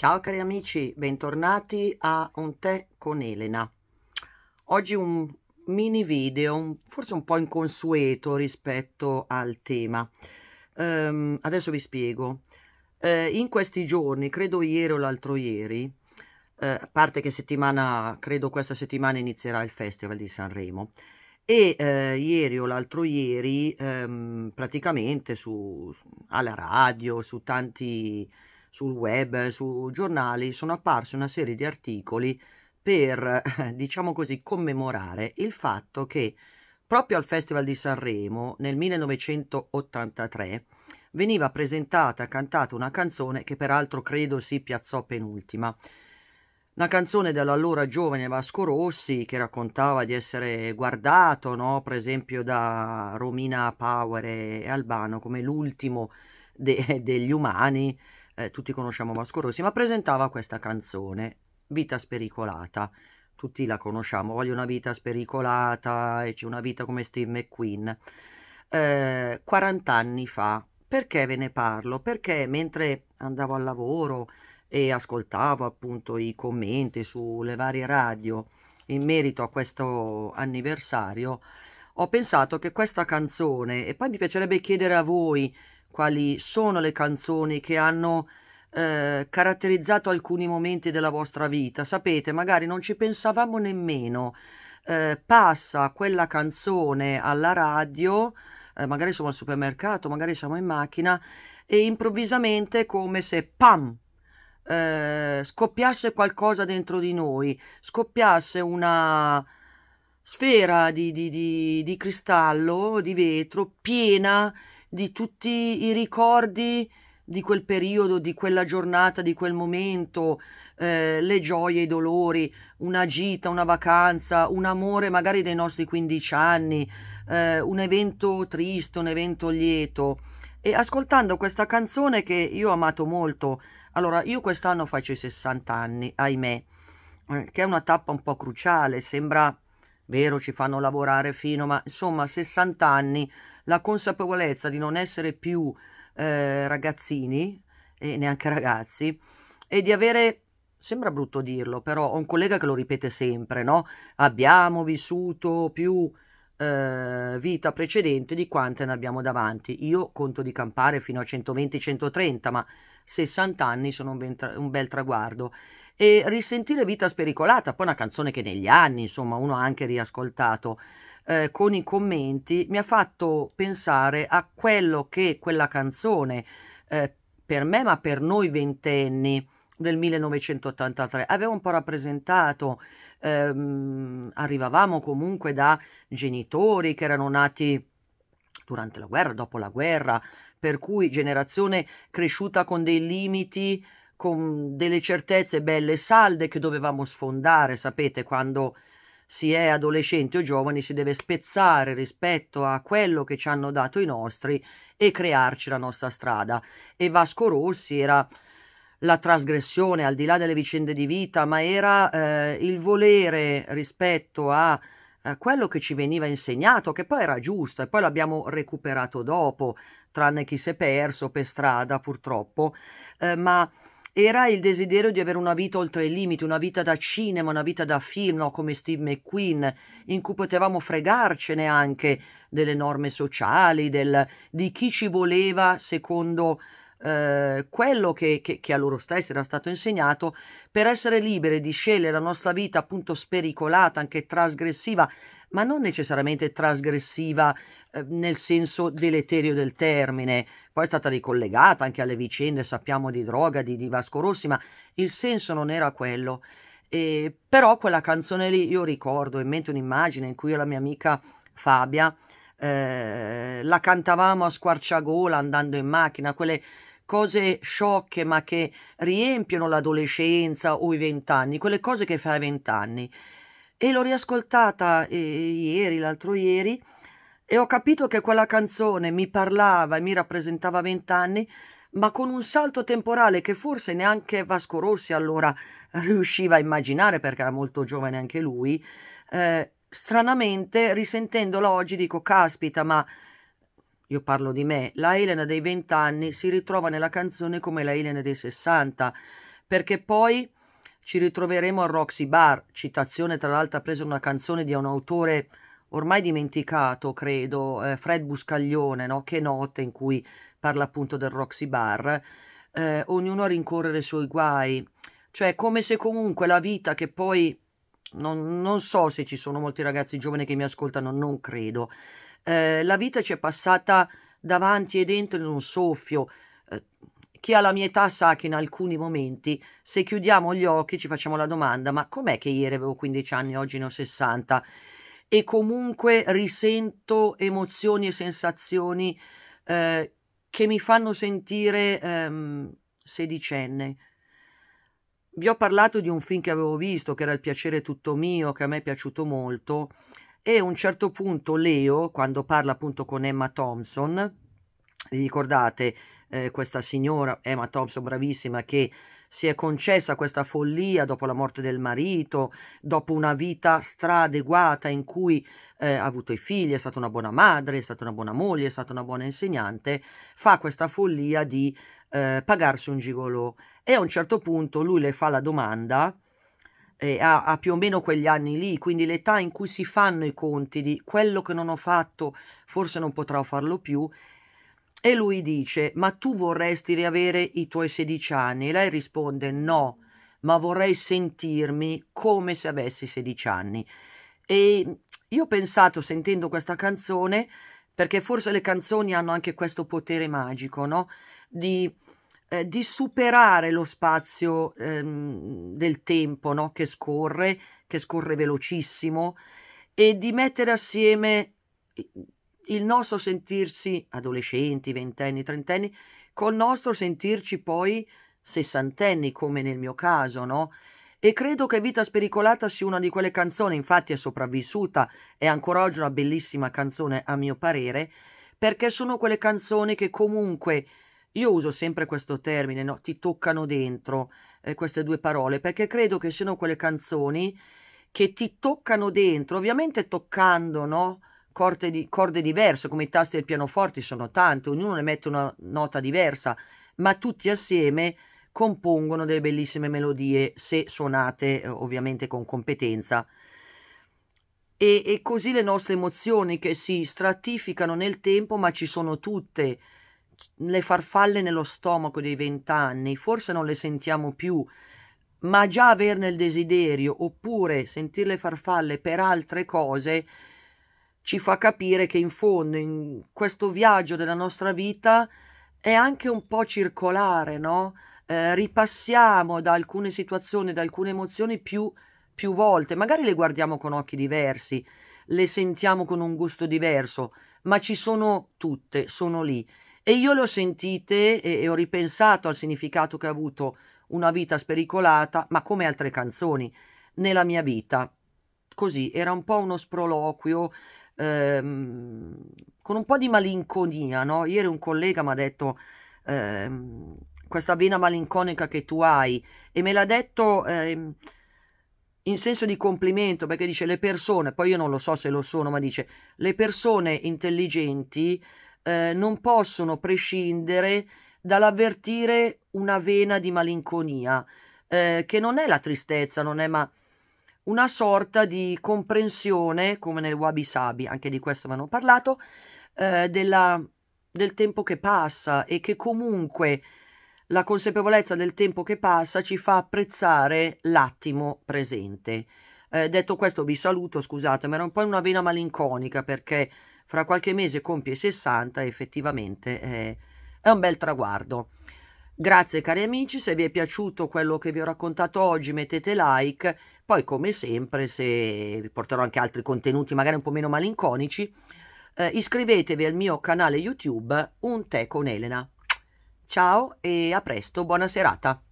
Ciao cari amici, bentornati a Un tè con Elena. Oggi un mini video, forse un po' inconsueto rispetto al tema. Um, adesso vi spiego. Uh, in questi giorni, credo ieri o l'altro ieri, uh, a parte che settimana, credo questa settimana inizierà il Festival di Sanremo, e eh, ieri o l'altro ieri ehm, praticamente su, alla radio, su tanti sul web, su giornali, sono apparsi una serie di articoli per, diciamo così, commemorare il fatto che proprio al Festival di Sanremo nel 1983 veniva presentata e cantata una canzone che peraltro credo si piazzò penultima. Una canzone dell'allora giovane Vasco Rossi che raccontava di essere guardato, no? per esempio, da Romina Power e Albano come l'ultimo de- degli umani eh, tutti conosciamo Vasco Rossi, ma presentava questa canzone, Vita spericolata. Tutti la conosciamo, voglio una vita spericolata, e c'è una vita come Steve McQueen. Eh, 40 anni fa, perché ve ne parlo? Perché mentre andavo al lavoro e ascoltavo appunto i commenti sulle varie radio in merito a questo anniversario, ho pensato che questa canzone, e poi mi piacerebbe chiedere a voi quali sono le canzoni che hanno eh, caratterizzato alcuni momenti della vostra vita. Sapete, magari non ci pensavamo nemmeno. Eh, passa quella canzone alla radio, eh, magari siamo al supermercato, magari siamo in macchina, e improvvisamente come se pam! Eh, scoppiasse qualcosa dentro di noi, scoppiasse una sfera di, di, di, di cristallo, di vetro, piena di di tutti i ricordi di quel periodo, di quella giornata, di quel momento, eh, le gioie, i dolori, una gita, una vacanza, un amore magari dei nostri 15 anni, eh, un evento triste, un evento lieto. E ascoltando questa canzone che io ho amato molto, allora io quest'anno faccio i 60 anni, ahimè, eh, che è una tappa un po' cruciale, sembra vero, ci fanno lavorare fino, ma insomma 60 anni la consapevolezza di non essere più eh, ragazzini e neanche ragazzi e di avere sembra brutto dirlo però ho un collega che lo ripete sempre no abbiamo vissuto più eh, vita precedente di quante ne abbiamo davanti io conto di campare fino a 120 130 ma 60 anni sono un, un bel traguardo e risentire vita spericolata poi una canzone che negli anni insomma uno ha anche riascoltato eh, con i commenti mi ha fatto pensare a quello che quella canzone eh, per me ma per noi ventenni del 1983 aveva un po' rappresentato ehm, arrivavamo comunque da genitori che erano nati durante la guerra dopo la guerra per cui generazione cresciuta con dei limiti con delle certezze belle e salde che dovevamo sfondare sapete quando si è adolescenti o giovani si deve spezzare rispetto a quello che ci hanno dato i nostri e crearci la nostra strada. E Vasco Rossi era la trasgressione al di là delle vicende di vita, ma era eh, il volere rispetto a eh, quello che ci veniva insegnato, che poi era giusto e poi l'abbiamo recuperato dopo, tranne chi si è perso per strada purtroppo, eh, ma era il desiderio di avere una vita oltre i limiti, una vita da cinema, una vita da film, no? come Steve McQueen, in cui potevamo fregarcene anche delle norme sociali, del, di chi ci voleva secondo eh, quello che, che, che, a loro stessi era stato insegnato, per essere liberi di scegliere la nostra vita appunto spericolata, anche trasgressiva, ma non necessariamente trasgressiva eh, nel senso deleterio del termine, poi è stata ricollegata anche alle vicende, sappiamo, di droga, di, di Vasco Rossi, ma il senso non era quello. E, però quella canzone lì io ricordo in mente un'immagine in cui io e la mia amica Fabia eh, la cantavamo a squarciagola andando in macchina, quelle cose sciocche ma che riempiono l'adolescenza o i vent'anni, quelle cose che fai a vent'anni e l'ho riascoltata eh, ieri, l'altro ieri, e ho capito che quella canzone mi parlava e mi rappresentava vent'anni, ma con un salto temporale che forse neanche Vasco Rossi allora riusciva a immaginare perché era molto giovane anche lui. Eh, stranamente, risentendola oggi, dico: Caspita, ma io parlo di me. La Elena dei vent'anni si ritrova nella canzone come la Elena dei sessanta, perché poi ci ritroveremo al Roxy Bar, citazione tra l'altro presa una canzone di un autore ormai dimenticato, credo, eh, Fred Buscaglione, no? Che notte in cui parla appunto del Roxy Bar, eh, ognuno a rincorrere i suoi guai, cioè come se comunque la vita che poi non, non, so se ci sono molti ragazzi giovani che mi ascoltano, non credo. Eh, la vita ci è passata davanti e dentro in un soffio. Eh, chi ha la mia età sa che in alcuni momenti, se chiudiamo gli occhi, ci facciamo la domanda: ma com'è che ieri avevo 15 anni, oggi ne ho 60? E comunque risento emozioni e sensazioni eh, che mi fanno sentire ehm, sedicenne. Vi ho parlato di un film che avevo visto, che era Il piacere tutto mio, che a me è piaciuto molto, e a un certo punto Leo, quando parla appunto con Emma Thompson, vi ricordate, eh, questa signora Emma Thompson bravissima che si è concessa questa follia dopo la morte del marito, dopo una vita stradeguata in cui eh, ha avuto i figli, è stata una buona madre, è stata una buona moglie, è stata una buona insegnante, fa questa follia di eh, pagarsi un gigolò e a un certo punto lui le fa la domanda eh, ha, ha, più o meno quegli anni lì, quindi l'età in cui si fanno i conti di quello che non ho fatto, forse non potrò farlo più e lui dice, ma tu vorresti riavere i tuoi 16 anni? E lei risponde, no, ma vorrei sentirmi come se avessi 16 anni. E io ho pensato, sentendo questa canzone, perché forse le canzoni hanno anche questo potere magico, no? Di, eh, di superare lo spazio ehm, del tempo, no? Che scorre, che scorre velocissimo, e di mettere assieme il nostro sentirsi adolescenti, ventenni, trentenni, col nostro sentirci poi sessantenni, come nel mio caso, no? E credo che Vita Spericolata sia una di quelle canzoni, infatti è sopravvissuta, è ancora oggi una bellissima canzone a mio parere, perché sono quelle canzoni che comunque, io uso sempre questo termine, no? ti toccano dentro eh, queste due parole, perché credo che siano quelle canzoni che ti toccano dentro, ovviamente toccando, no? corde, di, corde diverse, come i tasti del pianoforte sono tante, ognuno ne mette una nota diversa, ma tutti assieme compongono delle bellissime melodie se suonate eh, ovviamente con competenza. E, e, così le nostre emozioni che si stratificano nel tempo, ma ci sono tutte. Le farfalle nello stomaco dei vent'anni, forse non le sentiamo più, ma già averne il desiderio oppure sentire le farfalle per altre cose ci fa capire che in fondo in questo viaggio della nostra vita è anche un po' circolare, no? Eh, ripassiamo da alcune situazioni, da alcune emozioni più, più volte, magari le guardiamo con occhi diversi, le sentiamo con un gusto diverso, ma ci sono tutte, sono lì. E io le ho sentite e, e ho ripensato al significato che ha avuto una vita spericolata, ma come altre canzoni, nella mia vita. Così, era un po' uno sproloquio ehm, con un po' di malinconia, no? Ieri un collega mi ha detto ehm, questa vena malinconica che tu hai e me l'ha detto ehm, in senso di complimento perché dice le persone, poi io non lo so se lo sono, ma dice le persone intelligenti eh, non possono prescindere dall'avvertire una vena di malinconia, eh, che non è la tristezza, non è ma una sorta di comprensione, come nel Wabi Sabi, anche di questo vanno parlato, eh, della, del tempo che passa e che comunque la consapevolezza del tempo che passa ci fa apprezzare l'attimo presente. Eh, detto questo vi saluto, scusate, ma era un po' una vena malinconica perché fra qualche mese compie 60 e effettivamente eh, è un bel traguardo. Grazie cari amici, se vi è piaciuto quello che vi ho raccontato oggi mettete like, poi come sempre se vi porterò anche altri contenuti magari un po' meno malinconici, eh, iscrivetevi al mio canale YouTube Un tè con Elena. Ciao e a presto, buona serata.